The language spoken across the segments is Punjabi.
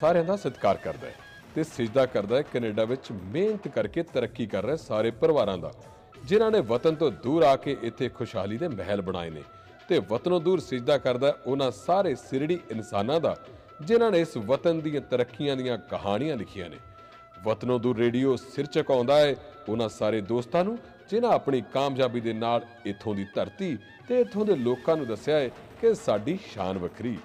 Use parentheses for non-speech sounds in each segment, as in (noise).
ਸਾਰਿਆਂ ਦਾ ਸਤਿਕਾਰ ਕਰਦਾ ਹੈ ਤੇ ਸਜਦਾ ਕਰਦਾ ਹੈ ਕੈਨੇਡਾ ਵਿੱਚ ਮਿਹਨਤ ਕਰਕੇ ਤਰੱਕੀ ਕਰ ਰਹੇ ਸਾਰੇ ਪਰਿਵਾਰਾਂ ਦਾ ਜਿਨ੍ਹਾਂ ਨੇ ਵਤਨ ਤੋਂ ਦੂਰ ਆ ਕੇ ਇੱਥੇ ਖੁਸ਼ਹਾਲੀ ਦੇ ਮਹਿਲ ਬਣਾਏ ਨੇ ਤੇ ਵਤਨੋਂ ਦੂਰ ਸਜਦਾ ਕਰਦਾ ਉਹਨਾਂ ਸਾਰੇ ਸਿਰੜੀ ਇਨਸਾਨਾਂ ਦਾ ਜਿਨ੍ਹਾਂ ਨੇ ਇਸ ਵਤਨ ਦੀਆਂ ਤਰੱਕੀਆਂ ਦੀਆਂ ਕਹਾਣੀਆਂ ਲਿਖੀਆਂ ਨੇ ਵਤਨੋਂ ਦੂਰ ਰੇਡੀਓ ਸਿਰ ਚਕਾਉਂਦਾ ਹੈ ਉਹਨਾਂ ਸਾਰੇ ਦੋਸਤਾਂ ਨੂੰ ਜਿਨ੍ਹਾਂ ਆਪਣੀ ਕਾਮਯਾਬੀ ਦੇ ਨਾਲ ਇੱਥੋਂ ਦੀ ਧਰਤੀ ਤੇ ਇੱਥੋਂ ਦੇ ਲੋਕਾਂ ਨੂੰ ਦੱਸਿਆ ਹੈ ਕਿ ਸਾਡੀ ਸ਼ਾਨ ਵੱਖਰੀ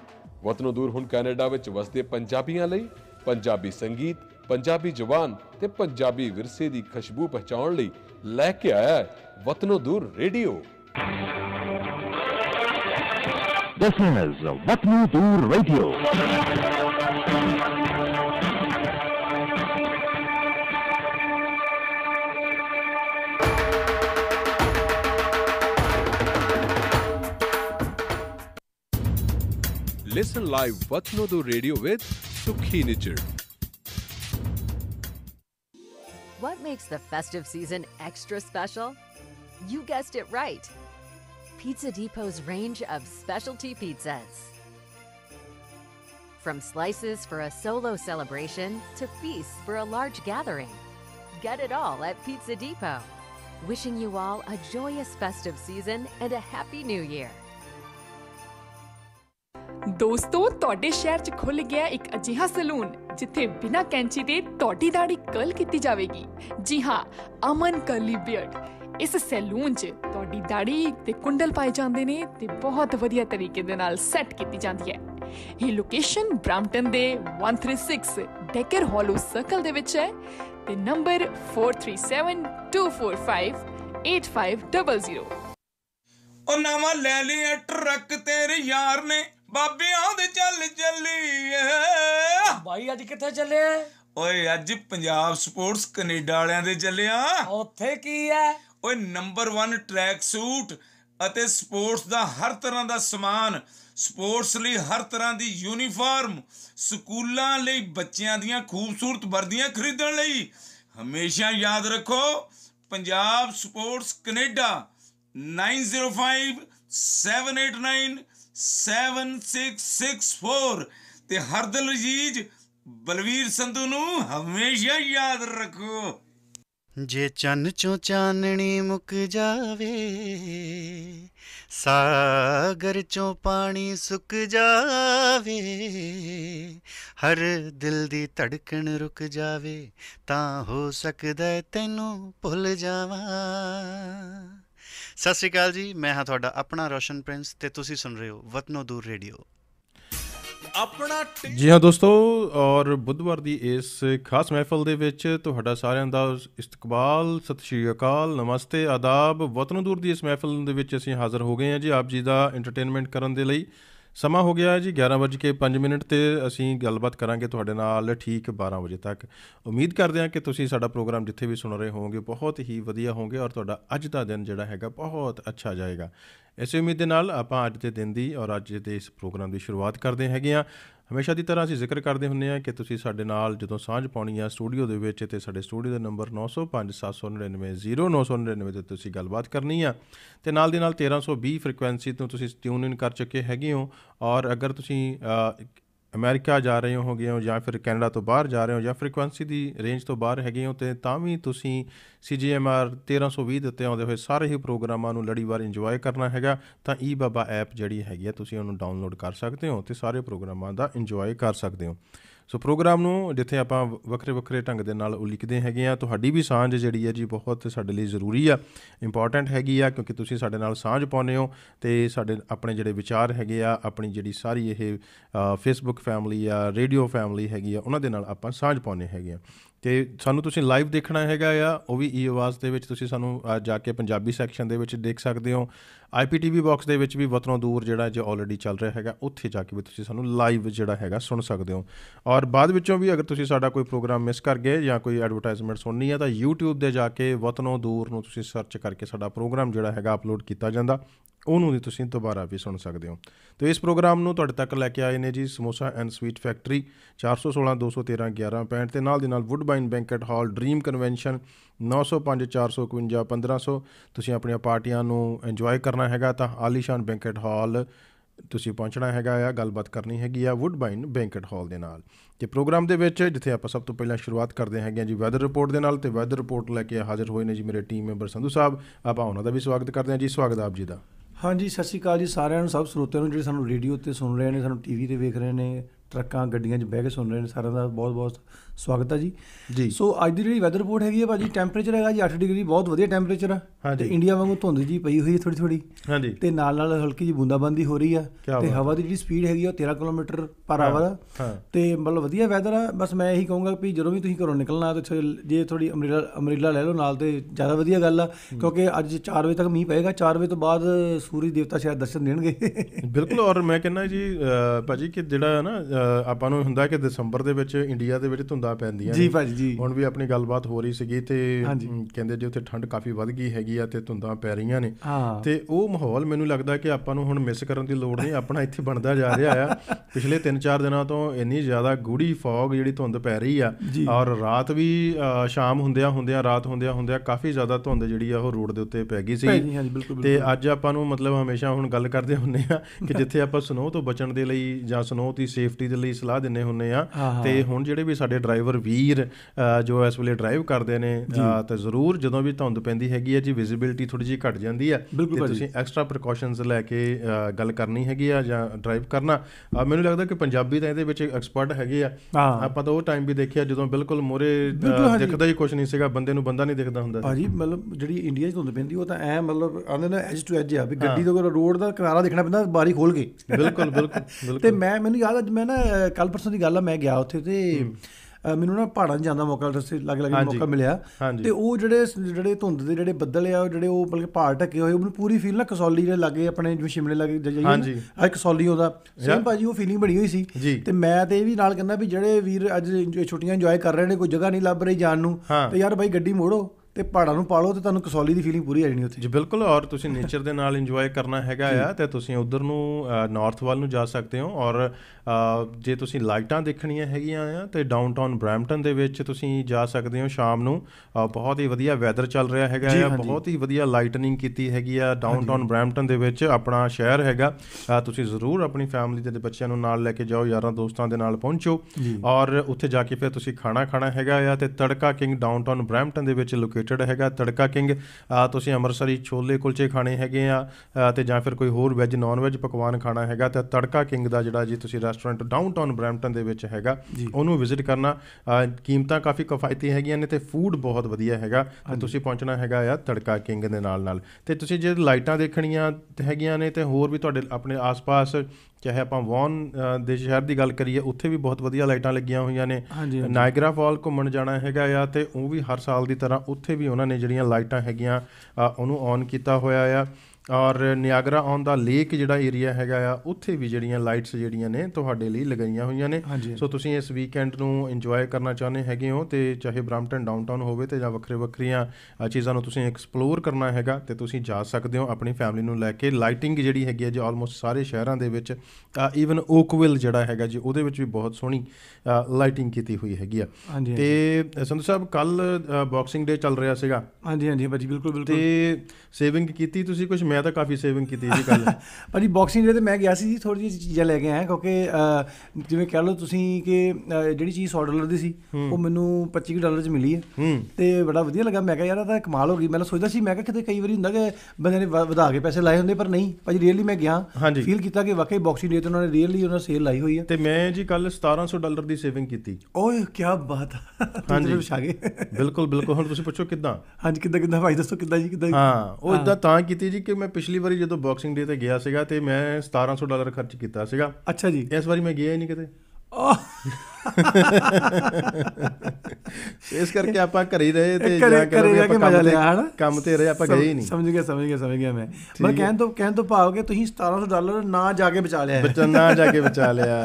ਵਤਨੋਂ ਦੂਰ ਹੁਣ ਕੈਨੇਡਾ ਵਿੱਚ ਵਸਦੇ ਪੰਜਾਬੀਆਂ ਲਈ ਪੰਜਾਬੀ ਸੰਗੀਤ ਪੰਜਾਬੀ ਜ਼ੁਬਾਨ ਤੇ ਪੰਜਾਬੀ ਵਿਰਸੇ ਦੀ ਖੁਸ਼ਬੂ ਪਹੁੰਚਾਉਣ ਲਈ ਲੈ ਕੇ ਆਇਆ ਹੈ ਵਤਨੋਂ ਦੂਰ ਰੇਡੀਓ ਦਿਸ ਇਜ਼ Vatnu ਦੂਰ radio listen live Vatnodu Radio with Sukhi Nichir. What makes the festive season extra special? You guessed it right. Pizza Depot's range of specialty pizzas. From slices for a solo celebration to feasts for a large gathering. Get it all at Pizza Depot. Wishing you all a joyous festive season and a happy new year. ਦੋਸਤੋ ਤੁਹਾਡੇ ਸ਼ਹਿਰ 'ਚ ਖੁੱਲ ਗਿਆ ਇੱਕ ਅਜਿਹਾ ਸਲੂਨ ਜਿੱਥੇ ਬਿਨਾਂ ਕੈਂਚੀ ਦੇ ਤੁਹਾਡੀ ਦਾੜੀ ਕਰਲ ਕੀਤੀ ਜਾਵੇਗੀ ਜੀ ਹਾਂ ਅਮਨ ਕਰਲੀ ਬੀਅਰਡ ਇਸ ਸੈਲੂਨ 'ਚ ਤੁਹਾਡੀ ਦਾੜੀ ਤੇ ਕੁੰਡਲ ਪਾਏ ਜਾਂਦੇ ਨੇ ਤੇ ਬਹੁਤ ਵਧੀਆ ਤਰੀਕੇ ਦੇ ਨਾਲ ਸੈੱਟ ਕੀਤੀ ਜਾਂਦੀ ਹੈ ਇਹ ਲੋਕੇਸ਼ਨ ਬ੍ਰਾਮਟਨ ਦੇ 136 ਡੈਕਰ ਹਾਲੋ ਸਰਕਲ ਦੇ ਵਿੱਚ ਹੈ ਤੇ ਨੰਬਰ 4372458500 ਉਹ ਨਾਮਾ ਲੈ ਲਿਆ ਟਰੱਕ ਤੇਰੇ ਯਾਰ ਨੇ ਬਾਬਿਆਂ ਦੇ ਚੱਲ ਚੱਲੀਏ ਬਾਈ ਅੱਜ ਕਿੱਥੇ ਚੱਲੇ ਆ ਓਏ ਅੱਜ ਪੰਜਾਬ ਸਪੋਰਟਸ ਕੈਨੇਡਾ ਵਾਲਿਆਂ ਦੇ ਚੱਲਿਆ ਉੱਥੇ ਕੀ ਐ ਓਏ ਨੰਬਰ 1 ਟਰੈਕ ਸੂਟ ਅਤੇ ਸਪੋਰਟਸ ਦਾ ਹਰ ਤਰ੍ਹਾਂ ਦਾ ਸਮਾਨ ਸਪੋਰਟਸ ਲਈ ਹਰ ਤਰ੍ਹਾਂ ਦੀ ਯੂਨੀਫਾਰਮ ਸਕੂਲਾਂ ਲਈ ਬੱਚਿਆਂ ਦੀਆਂ ਖੂਬਸੂਰਤ ਵਰਦੀਆਂ ਖਰੀਦਣ ਲਈ ਹਮੇਸ਼ਾ ਯਾਦ ਰੱਖੋ ਪੰਜਾਬ ਸਪੋਰਟਸ ਕੈਨੇਡਾ 905789 7664 ਤੇ ਹਰਦਲ ਰਜੀਜ ਬਲਵੀਰ ਸੰਧੂ ਨੂੰ ਹਮੇਸ਼ਾ ਯਾਦ ਰੱਖੋ ਜੇ ਚੰਨ ਚੋਂ ਚਾਨਣੀ ਮੁੱਕ ਜਾਵੇ ਸਾਗਰ ਚੋਂ ਪਾਣੀ ਸੁੱਕ ਜਾਵੇ ਹਰ ਦਿਲ ਦੀ ਧੜਕਣ ਰੁਕ ਜਾਵੇ ਤਾਂ ਹੋ ਸਕਦਾ ਤੈਨੂੰ ਭੁੱਲ ਜਾਵਾਂ ਸਤਿ ਸ਼੍ਰੀ ਅਕਾਲ ਜੀ ਮੈਂ ਹਾਂ ਤੁਹਾਡਾ ਆਪਣਾ ਰੋਸ਼ਨ ਪ੍ਰਿੰਸ ਤੇ ਤੁਸੀਂ ਸੁਣ ਰਹੇ ਹੋ ਵਤਨੋ ਦੂਰ ਰੇਡੀਓ ਆਪਣਾ ਜੀ ਹਾਂ ਦੋਸਤੋ ਔਰ ਬੁੱਧਵਾਰ ਦੀ ਇਸ ਖਾਸ ਮਹਿਫਲ ਦੇ ਵਿੱਚ ਤੁਹਾਡਾ ਸਾਰਿਆਂ ਦਾ ਇਸਤਕਬਾਲ ਸਤਿ ਸ਼੍ਰੀ ਅਕਾਲ ਨਮਸਤੇ ਆਦਾਬ ਵਤਨੋ ਦੂਰ ਦੀ ਇਸ ਮਹਿਫਲ ਦੇ ਵਿੱਚ ਅਸੀਂ ਹਾਜ਼ਰ ਹੋ ਗਏ ਹਾਂ ਜੀ ਆਪ ਜੀ ਦਾ ਐਂਟਰਟੇਨਮੈਂਟ ਕਰਨ ਦੇ ਲਈ ਸਮਾਂ ਹੋ ਗਿਆ ਹੈ ਜੀ 11:05 ਮਿੰਟ ਤੇ ਅਸੀਂ ਗੱਲਬਾਤ ਕਰਾਂਗੇ ਤੁਹਾਡੇ ਨਾਲ ਠੀਕ 12 ਵਜੇ ਤੱਕ ਉਮੀਦ ਕਰਦੇ ਹਾਂ ਕਿ ਤੁਸੀਂ ਸਾਡਾ ਪ੍ਰੋਗਰਾਮ ਜਿੱਥੇ ਵੀ ਸੁਣ ਰਹੇ ਹੋਵੋਗੇ ਬਹੁਤ ਹੀ ਵਧੀਆ ਹੋਵੋਗੇ ਔਰ ਤੁਹਾਡਾ ਅੱਜ ਦਾ ਦਿਨ ਜਿਹੜਾ ਹੈਗਾ ਬਹੁਤ ਅੱਛਾ ਜਾਏਗਾ ਇਸੇ ਉਮੀਦ ਦੇ ਨਾਲ ਆਪਾਂ ਅੱਜ ਦੇ ਦਿਨ ਦੀ ਔਰ ਅੱਜ ਦੇ ਇਸ ਪ੍ਰੋਗਰਾਮ ਦੀ ਸ਼ੁਰੂਆਤ ਕਰਦੇ ਹੈਗੇ ਆ ਹਮੇਸ਼ਾ ਦੀ ਤਰ੍ਹਾਂ ਅਸੀਂ ਜ਼ਿਕਰ ਕਰਦੇ ਹੁੰਨੇ ਆ ਕਿ ਤੁਸੀਂ ਸਾਡੇ ਨਾਲ ਜਦੋਂ ਸਾਂਝ ਪਾਉਣੀ ਆ ਸਟੂਡੀਓ ਦੇ ਵਿੱਚ ਤੇ ਸਾਡੇ ਸਟੂਡੀਓ ਦਾ ਨੰਬਰ 9057990999 ਤੇ ਤੁਸੀਂ ਗੱਲਬਾਤ ਕਰਨੀ ਆ ਤੇ ਨਾਲ ਦੇ ਨਾਲ 1320 ਫ੍ਰੀਕੁਐਂਸੀ ਤੋਂ ਤੁਸੀਂ ਟਿਊਨ ਇਨ ਕਰ ਚੁੱਕੇ ਹੈਗੇ ਹੋ ਔਰ ਅਗਰ ਤੁਸੀਂ ਅਮਰੀਕਾ ਜਾ ਰਹੇ ਹੋਗੇ ਹੋ ਜਾਂ ਫਿਰ ਕੈਨੇਡਾ ਤੋਂ ਬਾਹਰ ਜਾ ਰਹੇ ਹੋ ਜਾਂ ਫ੍ਰੀਕਵੈਂਸੀ ਦੀ ਰੇਂਜ ਤੋਂ ਬਾਹਰ ਹੈਗੇ ਹੋ ਤੇ ਤਾਂ ਵੀ ਤੁਸੀਂ ਸੀਜੀਐਮਆਰ 1320 ਉੱਤੇ ਆਉਂਦੇ ਹੋਏ ਸਾਰੇ ਹੀ ਪ੍ਰੋਗਰਾਮਾਂ ਨੂੰ ਲੜੀਵਾਰ ਇੰਜੋਏ ਕਰਨਾ ਹੈਗਾ ਤਾਂ ਈ ਬਾਬਾ ਐਪ ਜਿਹੜੀ ਹੈਗੀ ਆ ਤੁਸੀਂ ਉਹਨੂੰ ਡਾਊਨਲੋਡ ਕਰ ਸਕਦੇ ਹੋ ਤੇ ਸਾਰੇ ਪ੍ਰੋਗਰਾਮਾਂ ਦਾ ਇੰਜੋਏ ਕਰ ਸਕਦੇ ਹੋ ਸੋ ਪ੍ਰੋਗਰਾਮ ਨੂੰ ਜਿੱਥੇ ਆਪਾਂ ਵੱਖਰੇ ਵੱਖਰੇ ਢੰਗ ਦੇ ਨਾਲ ਉਲੀਕਦੇ ਹੈਗੇ ਆ ਤੁਹਾਡੀ ਵੀ ਸਾਂਝ ਜਿਹੜੀ ਹੈ ਜੀ ਬਹੁਤ ਸਾਡੇ ਲਈ ਜ਼ਰੂਰੀ ਆ ਇੰਪੋਰਟੈਂਟ ਹੈਗੀ ਆ ਕਿਉਂਕਿ ਤੁਸੀਂ ਸਾਡੇ ਨਾਲ ਸਾਂਝ ਪਾਉਨੇ ਹੋ ਤੇ ਸਾਡੇ ਆਪਣੇ ਜਿਹੜੇ ਵਿਚਾਰ ਹੈਗੇ ਆ ਆਪਣੀ ਜਿਹੜੀ ਸਾਰੀ ਇਹ ਫੇਸਬੁੱਕ ਫੈਮਿਲੀ ਆ ਰੇਡੀਓ ਫੈਮਿਲੀ ਹੈਗੀ ਆ ਉਹਨਾਂ ਦੇ ਨਾਲ ਆਪਾਂ ਸਾਂਝ ਪਾਉਨੇ ਹੈਗੇ ਆ ਤੇ ਸਾਨੂੰ ਤੁਸੀਂ ਲਾਈਵ ਦੇਖਣਾ ਹੈਗਾ ਆ ਉਹ ਵੀ ਈ ਆਵਾਜ਼ ਦੇ ਵਿੱਚ ਤੁਸੀਂ ਸਾਨੂੰ ਜਾ ਕੇ ਪੰਜਾਬੀ ਸੈਕਸ਼ਨ ਦੇ ਵਿੱਚ ਦੇਖ ਸਕਦੇ ਹੋ ਆਈਪੀਟੀਵੀ ਬਾਕਸ ਦੇ ਵਿੱਚ ਵੀ ਵਤਨੋਂ ਦੂਰ ਜਿਹੜਾ ਜੋ ਆਲਰੇਡੀ ਚੱਲ ਰਿਹਾ ਹੈਗਾ ਉੱਥੇ ਜਾ ਕੇ ਵੀ ਤੁਸੀਂ ਸਾਨੂੰ ਲਾਈਵ ਜਿਹੜਾ ਹੈਗਾ ਸੁਣ ਸਕਦੇ ਹੋ ਔਰ ਬਾਅਦ ਵਿੱਚੋਂ ਵੀ ਅਗਰ ਤੁਸੀਂ ਸਾਡਾ ਕੋਈ ਪ੍ਰੋਗਰਾਮ ਮਿਸ ਕਰ ਗਏ ਜਾਂ ਕੋਈ ਐਡਵਰਟਾਈਜ਼ਮੈਂਟ ਸੁਣਨੀ ਹੈ ਤਾਂ YouTube ਦੇ ਜਾ ਕੇ ਵਤਨੋਂ ਦੂਰ ਨੂੰ ਤੁਸੀਂ ਸਰਚ ਕਰਕੇ ਸਾਡਾ ਪ੍ਰੋਗਰਾਮ ਜਿਹੜਾ ਹੈਗਾ ਅਪਲੋਡ ਕੀਤਾ ਜਾਂਦਾ ਉਹਨੂੰ ਵੀ ਤੁਸੀਂ ਦੁਬਾਰਾ ਵੀ ਸੁਣ ਸਕਦੇ ਹੋ ਤੇ ਇਸ ਪ੍ਰੋਗਰਾਮ ਨੂੰ ਤੁਹਾਡੇ ਤੱਕ ਲੈ ਕੇ ਆਏ ਨੇ ਜੀ ਸਮੋਸਾ ਐਂਡ ਸਵੀਟ ਫੈਕਟਰੀ 416 213 1165 ਤੇ ਨਾਲ ਦੇ ਨਾਲ Woodbine banquet hall dream convention 905 451 1500 ਤੁਸੀਂ ਆਪਣੀਆਂ ਪਾਰਟੀਆਂ ਨੂੰ ਇੰਜੋਏ ਕਰਨਾ ਹੈਗਾ ਤਾਂ ਆਲੀਸ਼ਾਨ ਬੈਂਕਟ ਹਾਲ ਤੁਸੀਂ ਪਹੁੰਚਣਾ ਹੈਗਾ ਆ ਗੱਲਬਾਤ ਕਰਨੀ ਹੈਗੀ ਆ ਵੁੱਡਬਾਈਨ ਬੈਂਕਟ ਹਾਲ ਦੇ ਨਾਲ ਤੇ ਪ੍ਰੋਗਰਾਮ ਦੇ ਵਿੱਚ ਜਿੱਥੇ ਆਪਾਂ ਸਭ ਤੋਂ ਪਹਿਲਾਂ ਸ਼ੁਰੂਆਤ ਕਰਦੇ ਹੈਗੇ ਜੀ ਵੈਦਰ ਰਿਪੋਰਟ ਦੇ ਨਾਲ ਤੇ ਵੈਦਰ ਰਿਪੋਰਟ ਲੈ ਕੇ ਹਾਜ਼ਰ ਹੋਏ ਨੇ ਜੀ ਮੇਰੇ ਟੀਮ ਮੈਂਬਰ ਸੰਧੂ ਸਾਹਿਬ ਆਪਾਂ ਉਹਨਾਂ ਦਾ ਵੀ ਸਵਾਗਤ ਕਰਦੇ ਹਾਂ ਜੀ ਸਵਾਗਤ ਆਪ ਜੀ ਦਾ ਹਾਂਜੀ ਸਤਿ ਸ਼੍ਰੀ ਅਕਾਲ ਜੀ ਸਾਰਿਆਂ ਨੂੰ ਸਭ ਸਰੋਤਿਆਂ ਨੂੰ ਜਿਹੜੇ ਸਾਨੂੰ ਰੇਡੀਓ ਤੇ ਸੁਣ ਰਹੇ ਨੇ ਸਾਨੂੰ ਟੀਵੀ ਤੇ ਵੇਖ ਰਹੇ ਨੇ ਟਰੱਕਾਂ ਗੱਡੀਆਂ 'ਚ ਬਹਿ ਕੇ ਸੁਣ ਰਹੇ ਨੇ ਸਾਰਿਆਂ ਦਾ ਬਹੁਤ ਬਹੁਤ ਸਵਾਗਤ ਹੈ ਜੀ ਜੀ ਸੋ ਅੱਜ ਦੀ ਜਿਹੜੀ ਵੈਦਰ ਰਿਪੋਰਟ ਹੈਗੀ ਹੈ ਭਾਜੀ ਟੈਂਪਰੇਚਰ ਹੈਗਾ ਜੀ 8 ਡਿਗਰੀ ਬਹੁਤ ਵਧੀਆ ਟੈਂਪਰੇਚਰ ਹੈ ਤੇ ਇੰਡੀਆ ਵਾਂਗੂ ਧੁੰਦ ਜੀ ਪਈ ਹੋਈ ਹੈ ਥੋੜੀ ਥੋੜੀ ਹਾਂਜੀ ਤੇ ਨਾਲ ਨਾਲ ਹਲਕੀ ਜੀ ਬੂੰਦਾਬਾਂਦੀ ਹੋ ਰਹੀ ਆ ਤੇ ਹਵਾ ਦੀ ਜਿਹੜੀ ਸਪੀਡ ਹੈਗੀ ਆ 13 ਕਿਲੋਮੀਟਰ ਪਰ ਆਵਰ ਤੇ ਮਤਲਬ ਵਧੀਆ ਵੈਦਰ ਆ ਬਸ ਮੈਂ ਇਹੀ ਕਹੂੰਗਾ ਕਿ ਜਦੋਂ ਵੀ ਤੁਸੀਂ ਘਰੋਂ ਨਿਕਲਣਾ ਤਾਂ ਜੇ ਥੋੜੀ ਅਮਰੀਲਾ ਅਮਰੀਲਾ ਲੈ ਲਓ ਨਾਲ ਤੇ ਜ਼ਿਆਦਾ ਵਧੀਆ ਗੱਲ ਆ ਕਿਉਂਕਿ ਅੱਜ 4 ਵਜੇ ਤੱਕ ਮੀਂਹ ਪਏਗਾ 4 ਵਜੇ ਤੋਂ ਬਾਅਦ ਸੂਰਜ ਦੇਵਤਾ ਸ਼ਾਇਦ ਦਰਸ਼ਨ ਦੇਣਗੇ ਬਿਲਕੁਲ ਔਰ ਮੈਂ ਕਹਿੰਦਾ ਜੀ ਭਾਜੀ ਕਿ ਜਿਹੜਾ ਨਾ ਆਪਾਂ ਨੂੰ ਹੁੰਦਾ ਕਿ ਦਸੰਬਰ ਦੇ ਵਿੱਚ ਇੰਡੀਆ ਦੇ ਵਿੱਚ ਧੁੰਦ ਜ਼ਿਆਦਾ ਪੈਂਦੀਆਂ ਜੀ ਭਾਜੀ ਜੀ ਹੁਣ ਵੀ ਆਪਣੀ ਗੱਲਬਾਤ ਹੋ ਰਹੀ ਸੀਗੀ ਤੇ ਕਹਿੰਦੇ ਜੀ ਉੱਥੇ ਠੰਡ ਕਾਫੀ ਵੱਧ ਗਈ ਹੈਗੀ ਆ ਤੇ ਧੁੰਦਾਂ ਪੈ ਰਹੀਆਂ ਨੇ ਤੇ ਉਹ ਮਾਹੌਲ ਮੈਨੂੰ ਲੱਗਦਾ ਕਿ ਆਪਾਂ ਨੂੰ ਹੁਣ ਮਿਸ ਕਰਨ ਦੀ ਲੋੜ ਨਹੀਂ ਆਪਣਾ ਇੱਥੇ ਬਣਦਾ ਜਾ ਰਿਹਾ ਆ (laughs) ਪਿਛਲੇ 3-4 ਦਿਨਾਂ ਤੋਂ ਇੰਨੀ ਜ਼ਿਆਦਾ ਗੂੜੀ ਫੌਗ ਜਿਹੜੀ ਧੁੰਦ ਪੈ ਰਹੀ ਆ ਔਰ ਰਾਤ ਵੀ ਸ਼ਾਮ ਹੁੰਦਿਆਂ ਹੁੰਦਿਆਂ ਰਾਤ ਹੁੰਦਿਆਂ ਹੁੰਦਿਆਂ ਕਾਫੀ ਜ਼ਿਆਦਾ ਧੁੰਦ ਜਿਹੜੀ ਆ ਉਹ ਰੋਡ ਦੇ ਉੱਤੇ ਪੈ ਗਈ ਸੀ ਤੇ ਅੱਜ ਆਪਾਂ ਨੂੰ ਮਤਲਬ ਹਮੇਸ਼ਾ ਹੁਣ ਗੱਲ ਕਰਦੇ ਹੁੰਨੇ ਆ ਕਿ (laughs) ਜਿੱਥੇ ਆਪਾਂ ਸਨੋ ਤੋਂ ਬਚਣ ਦੇ ਲਈ ਜਾਂ ਸਨੋ ਦੀ ਸੇਫਟੀ ਦੇ ਲਈ ਸਲਾਹ ਦਿੰਨੇ ਹੁੰਨੇ ਆ ਤੇ ਹੁਣ ਜਿਹੜੇ ਵੀ ਸਾਡੇ ਡਰਾਈਵਰ ਵੀਰ ਜੋ ਇਸ ਵੇਲੇ ਡਰਾਈਵ ਕਰਦੇ ਨੇ ਤਾਂ ਜ਼ਰੂਰ ਜਦੋਂ ਵੀ ਧੁੰਦ ਪੈਂਦੀ ਹੈਗੀ ਹੈ ਜੀ ਵਿਜ਼ਿਬਿਲਟੀ ਥੋੜੀ ਜੀ ਘਟ ਜਾਂਦੀ ਹੈ ਤੇ ਤੁਸੀਂ ਐਕਸਟਰਾ ਪ੍ਰੀਕਾਸ਼ਨਸ ਲੈ ਕੇ ਗੱਲ ਕਰਨੀ ਹੈਗੀ ਆ ਜਾਂ ਡਰਾਈਵ ਕਰਨਾ ਮੈਨੂੰ ਲੱਗਦਾ ਕਿ ਪੰਜਾਬੀ ਤਾਂ ਇਹਦੇ ਵਿੱਚ ਐਕਸਪਰਟ ਹੈਗੇ ਆ ਆਪਾਂ ਤਾਂ ਉਹ ਟਾਈਮ ਵੀ ਦੇਖਿਆ ਜਦੋਂ ਬਿਲਕੁਲ ਮੋਰੇ ਦਿਖਦਾ ਹੀ ਕੁਝ ਨਹੀਂ ਸੀਗਾ ਬੰਦੇ ਨੂੰ ਬੰਦਾ ਨਹੀਂ ਦਿਖਦਾ ਹੁੰਦਾ ਸੀ ਭਾਜੀ ਮਤਲਬ ਜਿਹੜੀ ਇੰਡੀਆ 'ਚ ਧੁੰਦ ਪੈਂਦੀ ਉਹ ਤਾਂ ਐ ਮਤਲਬ ਆਂਦੇ ਨੇ ਐਜ ਟੂ ਐਜ ਆ ਵੀ ਗੱਡੀ ਤੋਂ ਰੋਡ ਦਾ ਕਿਨਾਰਾ ਦੇਖਣਾ ਪੈਂਦਾ ਬਾਰੀ ਖੋਲ ਕੇ ਬਿਲਕੁਲ ਬਿਲਕੁਲ ਤੇ ਮੈਂ ਮੈਨੂੰ ਯਾਦ ਅੱਜ ਮੈਂ ਨਾ ਕੱਲ ਪਰਸੋਂ ਦੀ ਗੱਲ ਆ ਮੈਂ ਗਿਆ ਉੱਥੇ ਤੇ ਮੈਨੂੰ ਨਾ ਪਹਾੜਾਂ ਜਾਂਦਾ ਮੌਕਾ ਰਸਤੇ ਲੱਗ ਲੱਗ ਮੌਕਾ ਮਿਲਿਆ ਤੇ ਉਹ ਜਿਹੜੇ ਜਿਹੜੇ ਧੁੰਦ ਦੇ ਜਿਹੜੇ ਬੱਦਲ ਆ ਉਹ ਜਿਹੜੇ ਉਹ ਬਲਕਿ ਪਹਾੜ ਟੱਕੇ ਹੋਏ ਉਹਨੂੰ ਪੂਰੀ ਫੀਲ ਨਾ ਕਸੌਲੀ ਜਿਹੇ ਲੱਗੇ ਆਪਣੇ ਜਿਵੇਂ ਸ਼ਿਮਲੇ ਲੱਗੇ ਜਾਈਏ ਆ ਕਸੌਲੀ ਉਹਦਾ ਸੇਮ ਭਾਜੀ ਉਹ ਫੀਲਿੰਗ ਬਣੀ ਹੋਈ ਸੀ ਤੇ ਮੈਂ ਤੇ ਇਹ ਵੀ ਨਾਲ ਕਹਿੰਦਾ ਵੀ ਜਿਹੜੇ ਵੀਰ ਅੱਜ ਛੁੱਟੀਆਂ ਇੰਜੋਏ ਕਰ ਰਹੇ ਨੇ ਕੋਈ ਜਗ੍ਹਾ ਨਹੀਂ ਲੱਭ ਰਹੀ ਜਾਣ ਨੂੰ ਤੇ ਯਾਰ ਬਾਈ ਗੱਡੀ ਮੋੜੋ ਤੇ ਪਹਾੜਾਂ ਨੂੰ ਪਾਲੋ ਤੇ ਤੁਹਾਨੂੰ ਕਸੌਲੀ ਦੀ ਫੀਲਿੰਗ ਪੂਰੀ ਆ ਜਾਣੀ ਉੱਥੇ ਜੀ ਬਿਲਕੁਲ ਔਰ ਤੁਸੀਂ ਨੇਚਰ ਦੇ ਨਾਲ ਇੰਜੋਏ ਕਰਨਾ ਹੈਗਾ ਆ ਤੇ ਤੁਸੀਂ ਉਧਰ ਨੂੰ ਨਾਰਥ ਵੱਲ ਨੂੰ ਜਾ ਸਕਦੇ ਹੋ ਔਰ ਜੇ ਤੁਸੀਂ ਲਾਈਟਾਂ ਦੇਖਣੀਆਂ ਹੈਗੀਆਂ ਆ ਤੇ ਡਾਊਨਟਾਊਨ ਬ੍ਰੈਂਪਟਨ ਦੇ ਵਿੱਚ ਤੁਸੀਂ ਜਾ ਸਕਦੇ ਹੋ ਸ਼ਾਮ ਨੂੰ ਬਹੁਤ ਹੀ ਵਧੀਆ ਵੈਦਰ ਚੱਲ ਰਿਹਾ ਹੈਗਾ ਆ ਬਹੁਤ ਹੀ ਵਧੀਆ ਲਾਈਟਨਿੰਗ ਕੀਤੀ ਹੈਗੀ ਆ ਡਾਊਨਟਾਊਨ ਬ੍ਰੈਂਪਟਨ ਦੇ ਵਿੱਚ ਆਪਣਾ ਸ਼ਹਿਰ ਹੈਗਾ ਤੁਸੀਂ ਜ਼ਰੂਰ ਆਪਣੀ ਫੈਮਿਲੀ ਦੇ ਬੱਚਿਆਂ ਨੂੰ ਨਾਲ ਲੈ ਕੇ ਜਾਓ ਯਾਰਾਂ ਦੋਸਤਾਂ ਦੇ ਨਾਲ ਪਹੁੰਚੋ ਔਰ ਉੱਥੇ ਜਾ ਕੇ ਫਿਰ ਤੁਸੀਂ ਖਾਣਾ ਖਾਣਾ ਹੈਗਾ ਆ ਤੇ ਤੜਕਾ ਕਿੰਗ ਡਾਊਨਟਾਊਨ ਬ੍ਰੈਂਪਟਨ ਦੇ ਵਿੱਚ ਲੋਕੇਟ ਰਿਲੇਟਡ ਹੈਗਾ ਤੜਕਾ ਕਿੰਗ ਤੁਸੀਂ ਅੰਮ੍ਰਿਤਸਰੀ ਛੋਲੇ ਕੁਲਚੇ ਖਾਣੇ ਹੈਗੇ ਆ ਤੇ ਜਾਂ ਫਿਰ ਕੋਈ ਹੋਰ ਵੈਜ ਨਾਨ ਵੈਜ ਪਕਵਾਨ ਖਾਣਾ ਹੈਗਾ ਤਾਂ ਤੜਕਾ ਕਿੰਗ ਦਾ ਜਿਹੜਾ ਜੀ ਤੁਸੀਂ ਰੈਸਟੋਰੈਂਟ ਡਾਊਨਟਾਊਨ ਬ੍ਰੈਂਪਟਨ ਦੇ ਵਿੱਚ ਹੈਗਾ ਉਹਨੂੰ ਵਿਜ਼ਿਟ ਕਰਨਾ ਕੀਮਤਾਂ ਕਾਫੀ ਕਿਫਾਇਤੀ ਹੈਗੀਆਂ ਨੇ ਤੇ ਫੂਡ ਬਹੁਤ ਵਧੀਆ ਹੈਗਾ ਤੇ ਤੁਸੀਂ ਪਹੁੰਚਣਾ ਹੈਗਾ ਆ ਤੜਕਾ ਕਿੰਗ ਦੇ ਨਾਲ ਨਾਲ ਤੇ ਤੁਸੀਂ ਜੇ ਲਾਈਟਾਂ ਦੇਖਣੀਆਂ ਹੈਗੀਆਂ ਨੇ ਤੇ ਹੋਰ ਵੀ ਤੁਹਾਡੇ ਆਪਣੇ ਆਸ-ਪਾਸ ਚਾਹੇ ਆਪਾਂ ਵੌਨ ਦੇ ਸ਼ਹਿਰ ਦੀ ਗੱਲ ਕਰੀਏ ਉੱਥੇ ਵੀ ਬਹੁਤ ਵਧੀਆ ਲਾਈਟਾਂ ਲੱਗੀਆਂ ਹੋਈਆਂ ਨੇ ਨਾਇਗਰਾ ਫਾਲ ਘੁੰਮਣ ਜਾਣਾ ਹੈਗਾ ਆ ਤੇ ਉਹ ਵੀ ਹਰ ਸਾਲ ਦੀ ਤਰ੍ਹਾਂ ਉੱਥੇ ਵੀ ਉਹਨਾਂ ਨੇ ਜਿਹੜੀਆਂ ਲਾਈਟਾਂ ਹੈਗੀਆਂ ਉਹਨੂੰ ਔਨ ਕੀਤਾ ਹੋਇਆ ਆ ਔਰ ਨਿਆਗਰਾ ਔਨ ਦਾ ਲੇਕ ਜਿਹੜਾ ਏਰੀਆ ਹੈਗਾ ਆ ਉੱਥੇ ਵੀ ਜਿਹੜੀਆਂ ਲਾਈਟਸ ਜਿਹੜੀਆਂ ਨੇ ਤੁਹਾਡੇ ਲਈ ਲਗਾਈਆਂ ਹੋਈਆਂ ਨੇ ਸੋ ਤੁਸੀਂ ਇਸ ਵੀਕਐਂਡ ਨੂੰ ਇੰਜੋਏ ਕਰਨਾ ਚਾਹੁੰਦੇ ਹੈਗੇ ਹੋ ਤੇ ਚਾਹੇ ਬ੍ਰਾਮਟਨ ਡਾਊਨਟਾਊਨ ਹੋਵੇ ਤੇ ਜਾਂ ਵੱਖਰੇ ਵੱਖਰੀਆਂ ਚੀਜ਼ਾਂ ਨੂੰ ਤੁਸੀਂ ਐਕਸਪਲੋਰ ਕਰਨਾ ਹੈਗਾ ਤੇ ਤੁਸੀਂ ਜਾ ਸਕਦੇ ਹੋ ਆਪਣੀ ਫੈਮਿਲੀ ਨੂੰ ਲੈ ਕੇ ਲਾਈਟਿੰਗ ਜਿਹੜੀ ਹੈਗੀ ਹੈ ਜੀ ਆਲਮੋਸਟ ਸਾਰੇ ਸ਼ਹਿਰਾਂ ਦੇ ਵਿੱਚ ਈਵਨ ਓਕਵਿਲ ਜਿਹੜਾ ਹੈਗਾ ਜੀ ਉਹਦੇ ਵਿੱਚ ਵੀ ਬਹੁਤ ਸੋਹਣੀ ਲਾਈਟਿੰਗ ਕੀਤੀ ਹੋਈ ਹੈਗੀ ਆ ਤੇ ਸੰਧੂ ਸਾਹਿਬ ਕੱਲ ਬਾਕਸਿੰਗ ਡੇ ਚੱਲ ਰਿਹਾ ਸੀਗਾ ਹਾਂਜੀ ਹਾਂਜੀ ਭਾਜੀ ਬਿਲਕੁਲ ਬਿਲਕੁਲ ਤੇ ਸੇਵਿੰਗ ਕੀਤੀ ਤੁਸੀਂ ਕੁਝ ਮੈਂ ਤਾਂ ਕਾਫੀ ਸੇਵਿੰਗ ਕੀਤੀ ਸੀ ਕੱਲ ਭਾਜੀ ਬਾਕਸਿੰਗ ਜਿਹੜੇ ਤੇ ਮੈਂ ਗਿਆ ਸੀ ਜੀ ਥੋੜੀ ਜਿਹੀ ਚੀਜ਼ਾਂ ਲੈ ਕੇ ਆਇਆ ਕਿਉਂਕਿ ਜਿਵੇਂ ਕਹਿ ਲਓ ਤੁਸੀਂ ਕਿ ਜਿਹੜੀ ਚੀਜ਼ 100 ਡਾਲਰ ਦੀ ਸੀ ਉਹ ਮੈਨੂੰ 25 ਡਾਲਰ 'ਚ ਮਿਲੀ ਹੈ ਤੇ ਬੜਾ ਵਧੀਆ ਲੱਗਾ ਮੈਂ ਕਿਹਾ ਯਾਰ ਇਹ ਤਾਂ ਕਮਾਲ ਹੋ ਗਈ ਮੈਂ ਸੋਚਦਾ ਸੀ ਮੈਂ ਕਿਹਾ ਕਿਤੇ ਕਈ ਵਾਰੀ ਹੁੰਦਾ ਕਿ ਬੰਦੇ ਨੇ ਵਧਾ ਕੇ ਪੈਸੇ ਲਾਏ ਹੁੰਦੇ ਪਰ ਨਹੀਂ ਭਾਜੀ ਰੀਅਲੀ ਮੈਂ ਗਿਆ ਫੀਲ ਕੀਤਾ ਕਿ ਵਾਕਈ ਬਾਕਸਿੰਗ ਡੇ ਤੇ ਉਹਨਾਂ ਨੇ ਰੀਅਲੀ ਉਹਨਾਂ ਸੇਲ ਲਾਈ ਹੋਈ ਹੈ ਤੇ ਮੈਂ ਜੀ ਕੱਲ 1700 ਡਾਲਰ ਦੀ ਸੇਵਿੰਗ ਕੀਤੀ ਓਏ ਕੀ ਬਾਤ ਹਾਂਜੀ ਵਿਛਾ ਬਿਲਕੁਲ ਬਿਲਕੁਲ ਹੁਣ ਤੁਸੀਂ ਪੁੱਛੋ ਕਿਦਾਂ ਹਾਂਜੀ ਕਿਦਾਂ ਕਿਦਾਂ ਭਾਈ ਦੱਸੋ ਕਿਦਾਂ ਜੀ ਕਿਦਾਂ ਹਾਂ ਉਹ ਇਦਾਂ ਤਾਂ ਕੀਤੀ ਜੀ ਕਿ ਮੈਂ ਪਿਛਲੀ ਵਾਰੀ ਜਦੋਂ ਬਾਕਸਿੰਗ ਡੇ ਤੇ ਗਿਆ ਸੀਗਾ ਤੇ ਮੈਂ 1700 ਡਾਲਰ ਖਰਚ ਕੀਤਾ ਸੀਗਾ ਅੱਛਾ ਜੀ ਇਸ ਵਾਰੀ ਮੈਂ ਗਿਆ ਹੀ ਨਹੀਂ ਕਿਤੇ ਇਸ ਕਰਕੇ ਆਪਾਂ ਘਰੇ ਰਹੇ ਤੇ ਜਾ ਕੇ ਆਪਾਂ ਮਜ਼ਾ ਲਿਆ ਹਨ ਕੰਮ ਤੇ ਰਹੇ ਆਪਾਂ ਗਏ ਹੀ ਨਹੀਂ ਸਮਝ ਗਿਆ ਸਮਝ ਗਿਆ ਸਮਝ ਗਿਆ ਮੈਂ ਮੈਂ ਕਹਿਣ ਤੋਂ ਕਹਿਣ ਤੋਂ ਕਿ ਤੁਸੀਂ 1700 ਡਾਲਰ ਨਾ ਜਾ ਕੇ ਬਚਾ ਲਿਆ ਬਚਾ ਨਾ ਜਾ ਕੇ ਬਚਾ ਲਿਆ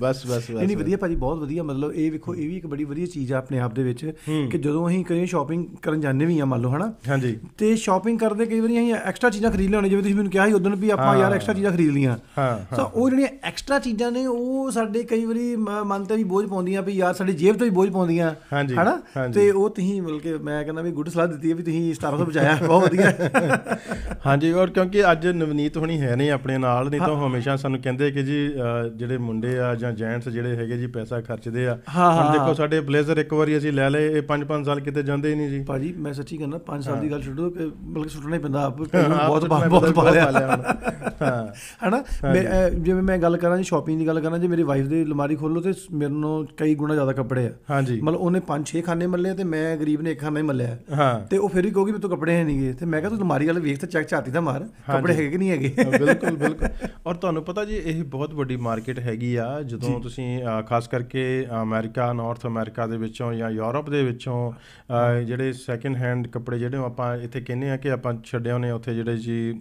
ਬਸ ਬਸ ਬਸ ਨਹੀਂ ਵਧੀਆ ਭਾਜੀ ਬਹੁਤ ਵਧੀਆ ਮਤਲਬ ਇਹ ਵੇਖੋ ਇਹ ਵੀ ਇੱਕ ਬੜੀ ਵਧੀਆ ਚੀਜ਼ ਆ ਆਪਣੇ ਆਪ ਦੇ ਵਿੱਚ ਕਿ ਜਦੋਂ ਅਸੀਂ ਕਰੀਏ ਸ਼ਾਪਿੰਗ ਕਰਨ ਜਾਂਦੇ ਵੀ ਆ ਮੰਨ ਲਓ ਹਨਾ ਹਾਂਜੀ ਤੇ ਸ਼ਾਪਿੰਗ ਕਰਦੇ ਕਈ ਵਾਰੀ ਅਸੀਂ ਐਕਸਟਰਾ ਚੀਜ਼ਾਂ ਖਰੀਦ ਲੈਣੇ ਜਿਵੇਂ ਤੁਸੀਂ ਮੈਨੂੰ ਕਿਹਾ ਸੀ ਉਦੋਂ ਵੀ ਆਪਾਂ ਯਾਰ ਐਕਸਟਰਾ ਚੀਜ਼ਾਂ ਖਰੀਦ ਲੀਆਂ ਸੋ ਉਹ ਜਿਹੜੀਆਂ ਐਕਸਟਰਾ ਚੀਜ਼ਾਂ ਨੇ ਉਹ ਸਾਡੇ ਕਈ ਵਾਰੀ ਮਨ ਤੇ ਵੀ ਬੋਝ ਬੋਝ ਪਾਉਂਦੀਆਂ ਵੀ ਯਾਰ ਸਾਡੀ ਜੇਬ ਤੋਂ ਹੀ ਬੋਝ ਪਾਉਂਦੀਆਂ ਹਨਾ ਤੇ ਉਹ ਤੁਸੀਂ ਮਿਲ ਕੇ ਮੈਂ ਕਹਿੰਦਾ ਵੀ ਗੁੱਡ ਸਲਾਹ ਦਿੱਤੀ ਹੈ ਵੀ ਤੁਸੀਂ 1700 ਬਚਾਇਆ ਬਹੁਤ ਵਧੀਆ (laughs) ਹਾਂਜੀ ਔਰ ਕਿਉਂਕਿ ਅੱਜ ਨਵਨੀਤ ਹੁਣੀ ਹੈ ਨਹੀਂ ਆਪਣੇ ਨਾਲ ਨਹੀਂ ਤਾਂ ਹਮੇਸ਼ਾ ਸਾਨੂੰ ਕਹਿੰਦੇ ਕਿ ਜੀ ਜਿਹੜੇ ਮੁੰਡੇ ਆ ਜਾਂ ਜੈਂਟਸ ਜਿਹੜੇ ਹੈਗੇ ਜੀ ਪੈਸਾ ਖਰਚਦੇ ਆ ਹੁਣ ਦੇਖੋ ਸਾਡੇ ਬਲੇਜ਼ਰ ਇੱਕ ਵਾਰੀ ਅਸੀਂ ਲੈ ਲਏ ਇਹ 5-5 ਸਾਲ ਕਿਤੇ ਜਾਂਦੇ ਹੀ ਨਹੀਂ ਜੀ ਭਾਜੀ ਮੈਂ ਸੱਚੀ ਕਹਿੰਦਾ 5 ਸਾਲ ਦੀ ਗੱਲ ਛੱਡੋ ਕਿ ਬਲਕਿ ਸੁੱਟਣਾ ਹੀ ਪੈਂਦਾ ਆਪ ਬਹੁਤ ਬਹੁਤ ਪਾ ਲਿਆ ਹਾਂ ਹਨਾ ਜਿਵੇਂ ਮੈਂ ਗੱਲ ਕਰਾਂ ਜੀ ਸ਼ਾਪਿੰਗ ਦੀ ਗੱਲ ਕਰਾਂ ਜੇ ਮੇਰੀ ਵਾਈਫ ਦੀ ਅਲਮਾਰੀ ਖੋਲੋ ਤੇ ਮੇਰੇ ਨਾਲੋਂ ਕਈ ਗੁਣਾ ਜ਼ਿਆਦਾ ਕੱਪੜੇ ਆ ਮਤਲਬ ਉਹਨੇ 5-6 ਖਾਨੇ ਮੱਲੇ ਤੇ ਮੈਂ ਗਰੀਬ ਨੇ ਇੱਕ ਖਾਨਾ ਹੀ ਮੱਲਿਆ ਤੇ ਉਹ ਫਿਰ ਵੀ ਕਹੋਗੀ ਮੇਰੇ ਤੋਂ ਕੱਪੜੇ ਹੈ ਨਹੀਂਗੇ ਤੇ ਮੈਂ ਕਿਹਾ ਤੂੰ ਅਲਮਾਰੀ ਵਾਲੇ ਵੇਖ ਤੇ ਚੈੱਕ ਛਾਤੀ ਦਾ ਮਾਰ ਕੱਪੜੇ ਹੈਗੇ ਕਿ ਨਹੀਂ ਹੈਗੇ ਬਿਲਕੁਲ ਬਿਲਕੁਲ ਔਰ ਤੁਹਾਨੂੰ ਪਤਾ ਜੀ ਇਹ ਬਹੁਤ ਵੱਡੀ ਮਾਰਕੀਟ ਹੈਗੀ ਆ ਜਦੋਂ ਤੁਸੀਂ ਖਾਸ ਕਰਕੇ ਅਮਰੀਕਾ ਨਾਰਥ ਅਮਰੀਕਾ ਦੇ ਵਿੱਚੋਂ ਜਾਂ ਯੂਰਪ ਦੇ ਵਿੱਚੋਂ ਜਿਹੜੇ ਸੈਕੰਡ ਹੈਂਡ ਕੱਪੜੇ ਜਿਹੜੇ ਆਪਾਂ ਇੱਥੇ ਕਹਿੰਦੇ ਆ ਕਿ ਆਪਾਂ ਛੱਡਿਆ ਨੇ ਉੱਥੇ ਜਿਹੜੇ ਜੀ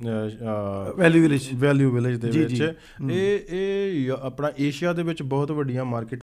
ਵੈਲਿਊ ਵਿਲੇਜ ਵੈਲਿਊ ਵਿਲੇਜ ਦੇ ਵਿੱਚ ਇਹ ਇਹ ਆਪਣਾ ਏਸ਼ੀਆ ਦੇ ਵਿੱਚ ਬਹੁਤ ਵੱਡੀਆਂ ਮਾਰਕੀਟ